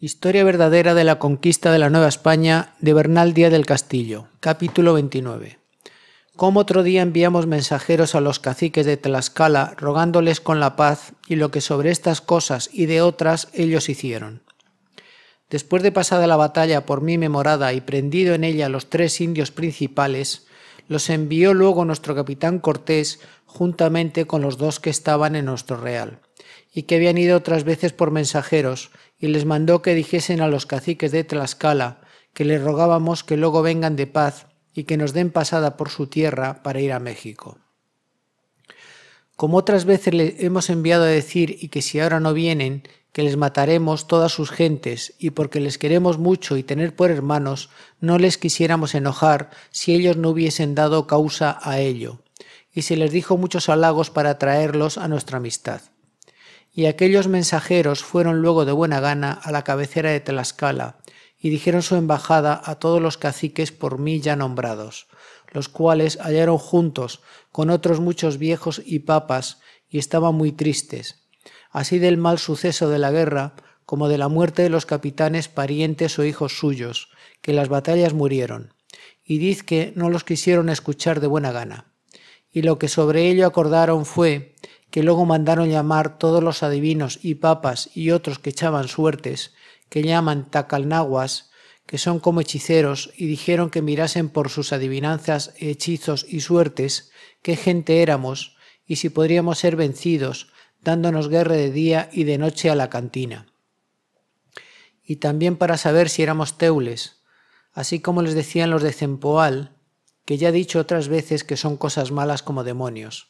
Historia verdadera de la conquista de la Nueva España de Bernal Díaz del Castillo, capítulo 29. Cómo otro día enviamos mensajeros a los caciques de Tlaxcala rogándoles con la paz y lo que sobre estas cosas y de otras ellos hicieron. Después de pasada la batalla por mí memorada y prendido en ella los tres indios principales, los envió luego nuestro capitán Cortés juntamente con los dos que estaban en nuestro real, y que habían ido otras veces por mensajeros, y les mandó que dijesen a los caciques de Tlaxcala que les rogábamos que luego vengan de paz y que nos den pasada por su tierra para ir a México. Como otras veces les hemos enviado a decir y que si ahora no vienen, que les mataremos todas sus gentes, y porque les queremos mucho y tener por hermanos, no les quisiéramos enojar si ellos no hubiesen dado causa a ello. Y se les dijo muchos halagos para traerlos a nuestra amistad. Y aquellos mensajeros fueron luego de buena gana a la cabecera de Tlaxcala, y dijeron su embajada a todos los caciques por mí ya nombrados, los cuales hallaron juntos con otros muchos viejos y papas, y estaban muy tristes, así del mal suceso de la guerra como de la muerte de los capitanes parientes o hijos suyos, que en las batallas murieron, y diz que no los quisieron escuchar de buena gana. Y lo que sobre ello acordaron fue que luego mandaron llamar todos los adivinos y papas y otros que echaban suertes, que llaman tacalnaguas, que son como hechiceros, y dijeron que mirasen por sus adivinanzas, hechizos y suertes, qué gente éramos, y si podríamos ser vencidos, dándonos guerra de día y de noche a la cantina. Y también para saber si éramos teules, así como les decían los de Cempoal, que ya he dicho otras veces que son cosas malas como demonios,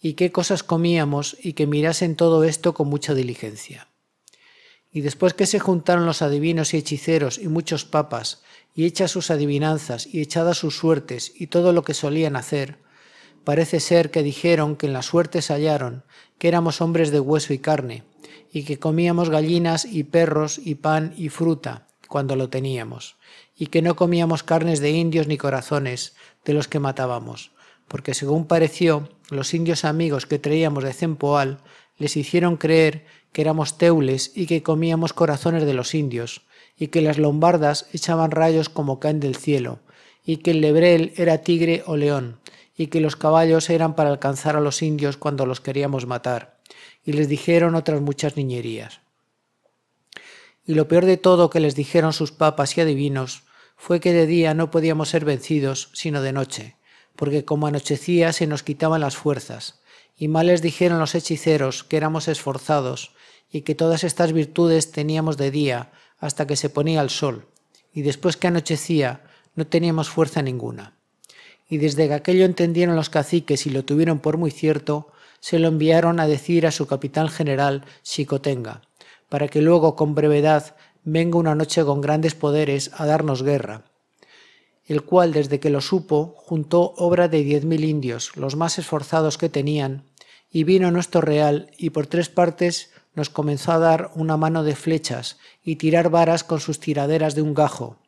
y qué cosas comíamos y que mirasen todo esto con mucha diligencia. Y después que se juntaron los adivinos y hechiceros y muchos papas, y hechas sus adivinanzas y echadas sus suertes y todo lo que solían hacer, parece ser que dijeron que en la suerte hallaron, que éramos hombres de hueso y carne, y que comíamos gallinas y perros y pan y fruta, cuando lo teníamos, y que no comíamos carnes de indios ni corazones, de los que matábamos, porque según pareció, los indios amigos que traíamos de Cempoal les hicieron creer que éramos teules y que comíamos corazones de los indios, y que las lombardas echaban rayos como caen del cielo, y que el lebrel era tigre o león, y que los caballos eran para alcanzar a los indios cuando los queríamos matar, y les dijeron otras muchas niñerías. Y lo peor de todo que les dijeron sus papas y adivinos fue que de día no podíamos ser vencidos, sino de noche, porque como anochecía se nos quitaban las fuerzas, y mal les dijeron los hechiceros que éramos esforzados, y que todas estas virtudes teníamos de día, hasta que se ponía el sol, y después que anochecía no teníamos fuerza ninguna. Y desde que aquello entendieron los caciques y lo tuvieron por muy cierto, se lo enviaron a decir a su capitán general Xicotenga, para que luego con brevedad venga una noche con grandes poderes a darnos guerra, el cual desde que lo supo juntó obra de diez mil indios, los más esforzados que tenían, y vino nuestro real y por tres partes nos comenzó a dar una mano de flechas y tirar varas con sus tiraderas de un gajo,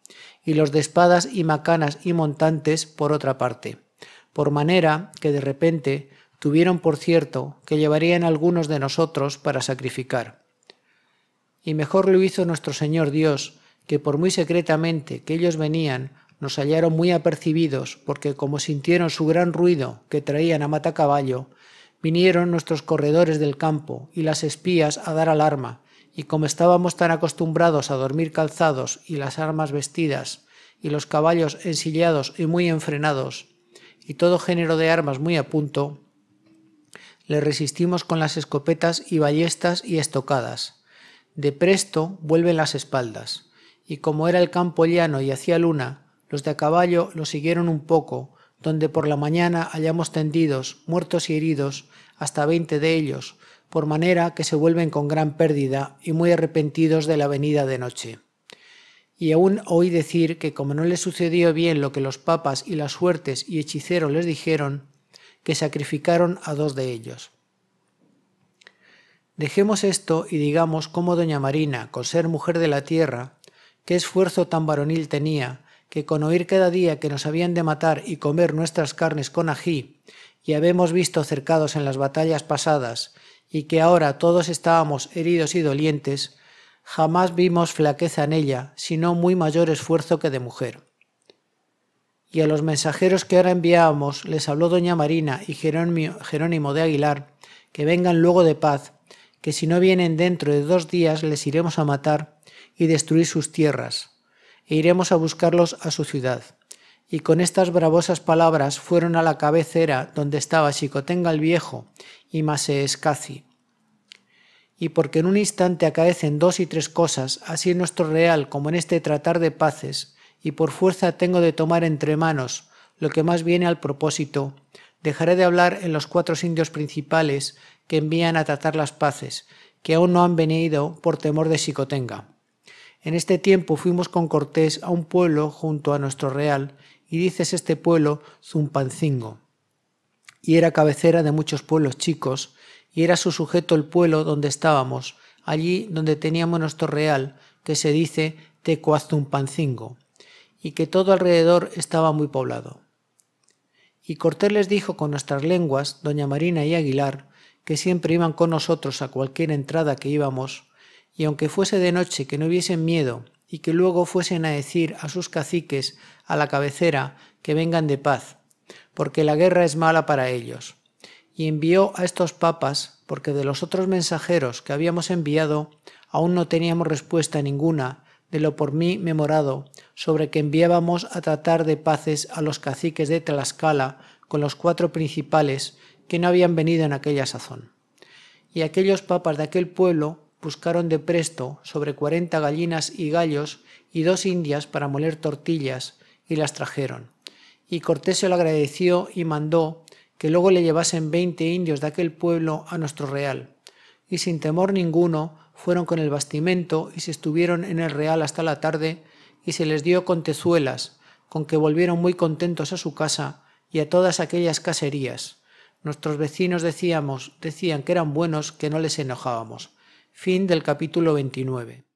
y los de espadas y macanas y montantes por otra parte, por manera que de repente tuvieron por cierto que llevarían algunos de nosotros para sacrificar. Y mejor lo hizo nuestro Señor Dios, que por muy secretamente que ellos venían, nos hallaron muy apercibidos, porque como sintieron su gran ruido que traían a matacaballo, vinieron nuestros corredores del campo y las espías a dar alarma, y como estábamos tan acostumbrados a dormir calzados y las armas vestidas, y los caballos ensillados y muy enfrenados, y todo género de armas muy a punto, le resistimos con las escopetas y ballestas y estocadas. De presto vuelven las espaldas, y como era el campo llano y hacía luna, los de a caballo lo siguieron un poco, donde por la mañana hallamos tendidos, muertos y heridos, hasta veinte de ellos, por manera que se vuelven con gran pérdida y muy arrepentidos de la venida de noche. Y aún oí decir que como no les sucedió bien lo que los papas y las suertes y hechiceros les dijeron, que sacrificaron a dos de ellos. Dejemos esto y digamos cómo doña Marina, con ser mujer de la tierra, qué esfuerzo tan varonil tenía, que con oír cada día que nos habían de matar y comer nuestras carnes con ají, y habemos visto cercados en las batallas pasadas, y que ahora todos estábamos heridos y dolientes, jamás vimos flaqueza en ella, sino muy mayor esfuerzo que de mujer. Y a los mensajeros que ahora enviábamos les habló doña Marina y Jerónimo de Aguilar, que vengan luego de paz, que si no vienen dentro de dos días les iremos a matar y destruir sus tierras, e iremos a buscarlos a su ciudad. Y con estas bravosas palabras fueron a la cabecera donde estaba Xicotenga el viejo y Maseescaci. Y porque en un instante acaecen dos y tres cosas, así en nuestro real como en este tratar de paces, y por fuerza tengo de tomar entre manos lo que más viene al propósito, dejaré de hablar en los cuatro indios principales que envían a tratar las paces, que aún no han venido por temor de Xicotenga. En este tiempo fuimos con Cortés a un pueblo junto a nuestro real, y dices este pueblo Zumpancingo. Y era cabecera de muchos pueblos chicos, y era su sujeto el pueblo donde estábamos, allí donde teníamos nuestro real, que se dice Tecuazumpancingo, y que todo alrededor estaba muy poblado. Y Cortés les dijo con nuestras lenguas, doña Marina y Aguilar, que siempre iban con nosotros a cualquier entrada que íbamos, y aunque fuese de noche que no hubiesen miedo, y que luego fuesen a decir a sus caciques a la cabecera que vengan de paz, porque la guerra es mala para ellos. Y envió a estos papas, porque de los otros mensajeros que habíamos enviado aún no teníamos respuesta ninguna de lo por mí memorado sobre que enviábamos a tratar de paces a los caciques de Tlaxcala con los cuatro principales que no habían venido en aquella sazón. Y aquellos papas de aquel pueblo buscaron de presto sobre cuarenta gallinas y gallos y dos indias para moler tortillas, y las trajeron. Y Cortés se lo agradeció y mandó que luego le llevasen veinte indios de aquel pueblo a nuestro real. Y sin temor ninguno fueron con el bastimento y se estuvieron en el real hasta la tarde, y se les dio contezuelas con que volvieron muy contentos a su casa y a todas aquellas caserías. Nuestros vecinos decíamos, decían que eran buenos, que no les enojábamos. Fin del capítulo 29.